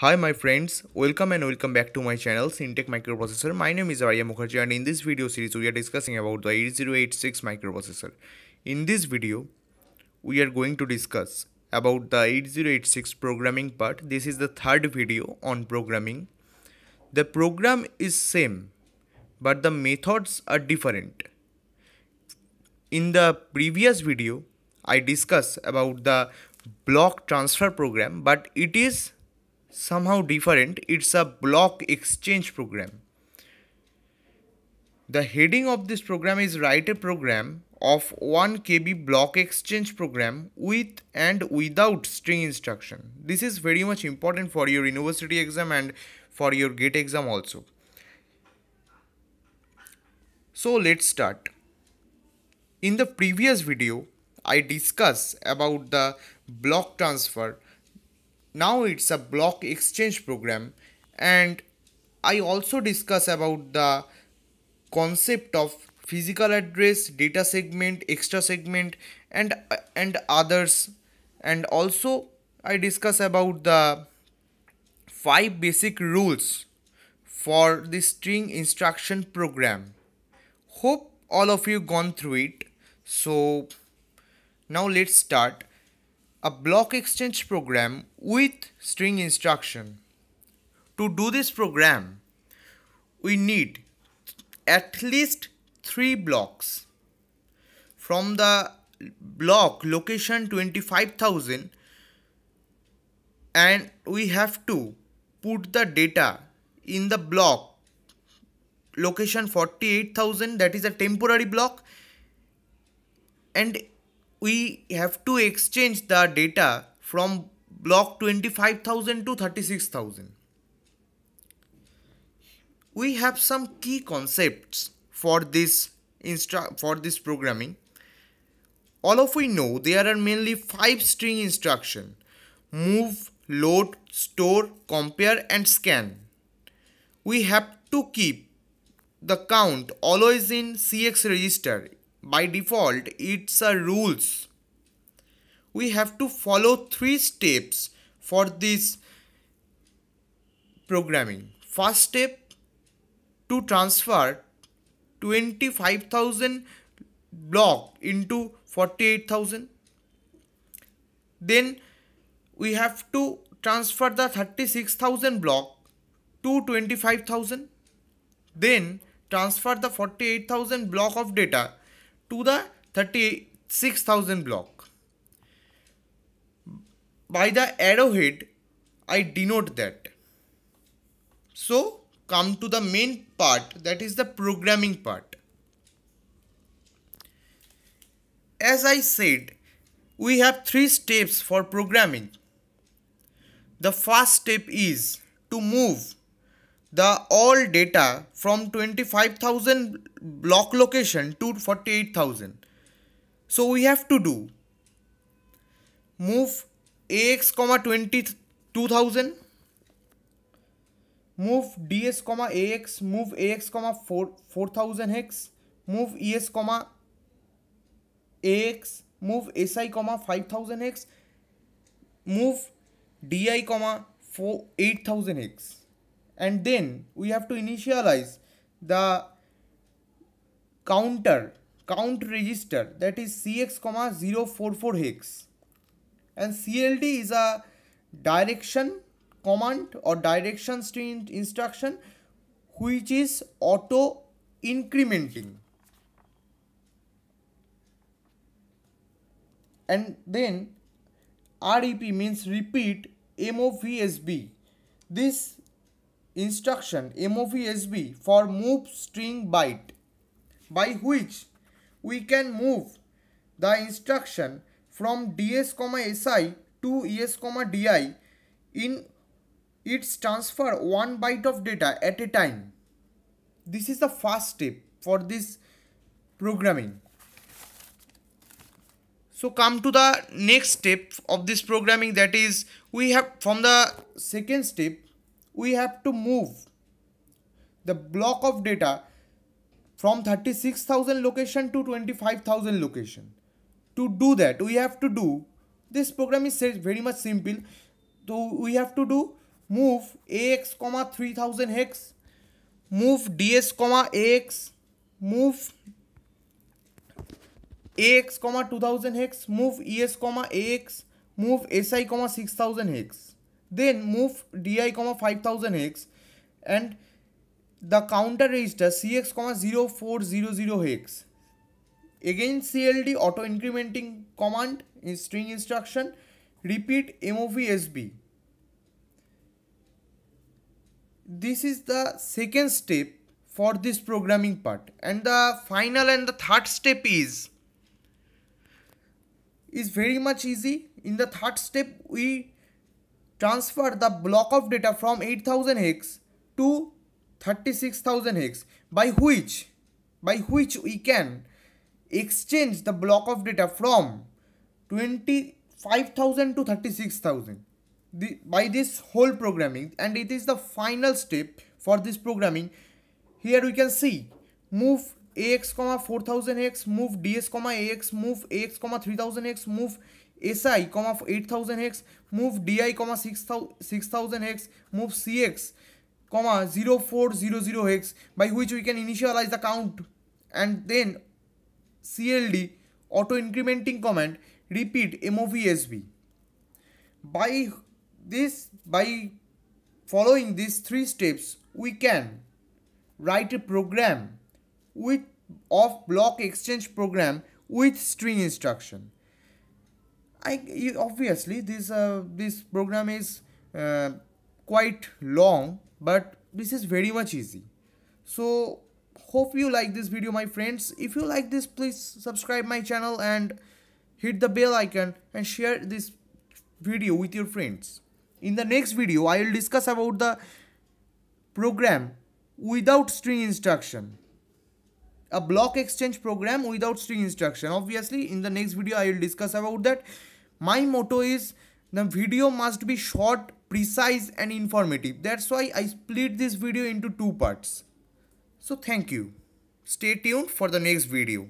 Hi my friends, welcome and welcome back to my channel Syntech Microprocessor. My name is Arya Mukherjee and in this video series we are discussing about the 8086 microprocessor. In this video, we are going to discuss about the 8086 programming part. This is the third video on programming. The program is same but the methods are different. In the previous video, I discussed about the block transfer program but it is somehow different. It's a block exchange program. The heading of this program is write a program of 1 KB block exchange program with and without string instruction. This is very much important for your university exam and for your gate exam also. So let's start. In the previous video, I discussed about the block transfer now it's a block exchange program and I also discuss about the concept of physical address, data segment, extra segment and and others and also I discuss about the five basic rules for the string instruction program. Hope all of you gone through it. So now let's start a block exchange program with string instruction. To do this program, we need at least three blocks. From the block location 25,000 and we have to put the data in the block location 48,000 that is a temporary block and we have to exchange the data from block 25,000 to 36,000. We have some key concepts for this instru for this programming. All of we know there are mainly five string instruction move, load, store, compare and scan. We have to keep the count always in CX register by default it's a rules we have to follow three steps for this programming first step to transfer 25000 block into 48000 then we have to transfer the 36000 block to 25000 then transfer the 48000 block of data to the 36,000 block. By the arrowhead, I denote that. So, come to the main part that is the programming part. As I said, we have three steps for programming. The first step is to move the all data from 25,000 block location to 48,000. So we have to do move AX comma 22,000 move ds comma ax move ax comma 4 4000 hex move es comma ax move si comma 5000 hex move di comma 4 8000 hex and then we have to initialize the counter count register that is cx comma 044 hex and cld is a direction command or direction string instruction which is auto incrementing and then rep means repeat movsb this instruction MOVSB for move string byte by which we can move the instruction from ds, si to es, di in its transfer one byte of data at a time. This is the first step for this programming. So come to the next step of this programming that is we have from the second step we have to move the block of data from 36,000 location to 25,000 location. To do that, we have to do, this program is very much simple. So we have to do move ax, comma 3000 hex, move ds, comma ax, move ax, comma 2000 hex, move es, comma ax, move si, comma 6000 hex. Then move di comma 5000x and the counter register cx comma 0400x. Again CLD auto incrementing command in string instruction. Repeat MOVSB. This is the second step for this programming part and the final and the third step is is very much easy in the third step we transfer the block of data from 8000 hex to 36000 hex by which by which we can exchange the block of data from 25000 to 36000 the, by this whole programming and it is the final step for this programming here we can see move ax comma 4000x move ds comma ax move ax comma 3000x move SI, comma 8000x, move DI, comma 6000x, move CX, comma 0400x, by which we can initialize the count and then CLD auto incrementing command repeat MOVSB. By this, by following these three steps, we can write a program with of block exchange program with string instruction. I obviously this uh, this program is uh, quite long but this is very much easy so hope you like this video my friends if you like this please subscribe my channel and hit the bell icon and share this video with your friends in the next video i will discuss about the program without string instruction a block exchange program without string instruction obviously in the next video i will discuss about that my motto is the video must be short, precise and informative. That's why I split this video into two parts. So thank you. Stay tuned for the next video.